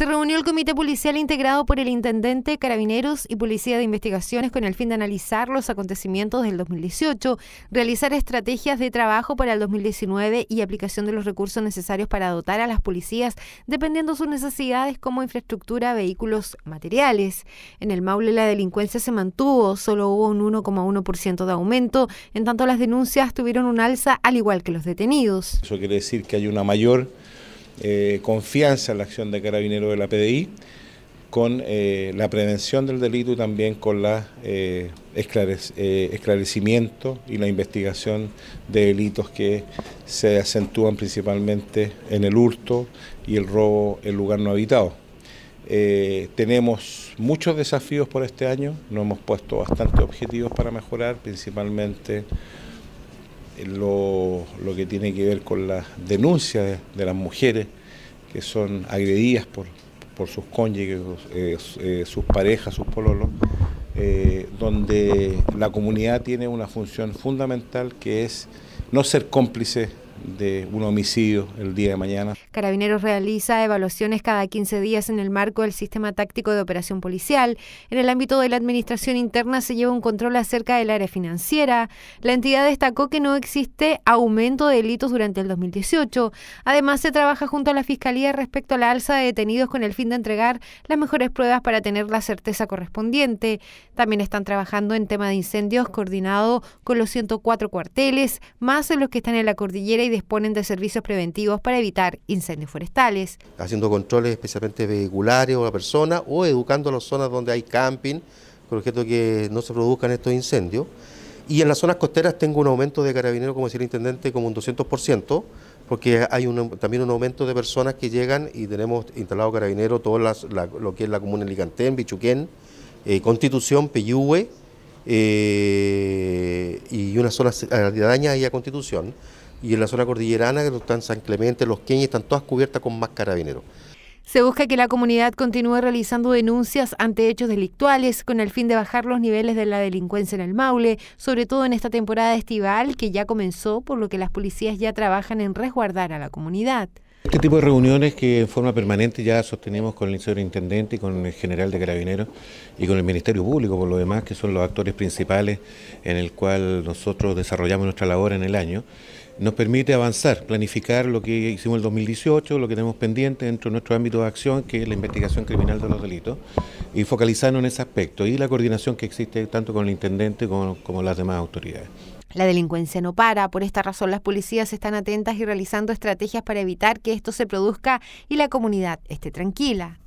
Se reunió el comité policial integrado por el intendente, carabineros y policía de investigaciones con el fin de analizar los acontecimientos del 2018, realizar estrategias de trabajo para el 2019 y aplicación de los recursos necesarios para dotar a las policías dependiendo sus necesidades como infraestructura, vehículos, materiales. En el Maule la delincuencia se mantuvo, solo hubo un 1,1% de aumento, en tanto las denuncias tuvieron un alza al igual que los detenidos. Eso quiere decir que hay una mayor eh, confianza en la acción de carabinero de la PDI, con eh, la prevención del delito y también con el eh, esclarecimiento y la investigación de delitos que se acentúan principalmente en el hurto y el robo en lugar no habitado. tenemos muchos desafíos por este año, nos hemos puesto bastantes objetivos para mejorar, principalmente lo, que tiene que ver con las denuncias de las mujeres que son agredidas por, por sus cónyuges, eh, eh, sus parejas, sus pololos, eh, donde la comunidad tiene una función fundamental que es no ser cómplice de un homicidio el día de mañana. Carabineros realiza evaluaciones cada 15 días en el marco del sistema táctico de operación policial. En el ámbito de la administración interna se lleva un control acerca del área financiera. La entidad destacó que no existe aumento de delitos durante el 2018. Además, se trabaja junto a la Fiscalía respecto a la alza de detenidos con el fin de entregar las mejores pruebas para tener la certeza correspondiente. También están trabajando en tema de incendios coordinado con los 104 cuarteles, más los que están en la cordillera y disponen de servicios preventivos para evitar incendios forestales. Haciendo controles especialmente vehiculares o a personas o educando las zonas donde hay camping, con objeto que no se produzcan estos incendios. Y en las zonas costeras tengo un aumento de carabineros, como decía el intendente, como un 200%, porque hay también un aumento de personas que llegan y tenemos instalado carabineros todo lo que es la comuna de Licantén, Bichuquén, eh, Constitución, Peyúe eh, y una zona adaña y a Constitución y en la zona cordillerana, que están San Clemente, Los Queñes, están todas cubiertas con más carabineros. Se busca que la comunidad continúe realizando denuncias ante hechos delictuales con el fin de bajar los niveles de la delincuencia en el Maule, sobre todo en esta temporada estival que ya comenzó, por lo que las policías ya trabajan en resguardar a la comunidad. Este tipo de reuniones que en forma permanente ya sostenemos con el señor Intendente y con el General de Carabineros y con el Ministerio Público, por lo demás, que son los actores principales en el cual nosotros desarrollamos nuestra labor en el año, nos permite avanzar, planificar lo que hicimos en el 2018, lo que tenemos pendiente dentro de nuestro ámbito de acción, que es la investigación criminal de los delitos, y focalizarnos en ese aspecto y la coordinación que existe tanto con el intendente como, como las demás autoridades. La delincuencia no para, por esta razón las policías están atentas y realizando estrategias para evitar que esto se produzca y la comunidad esté tranquila.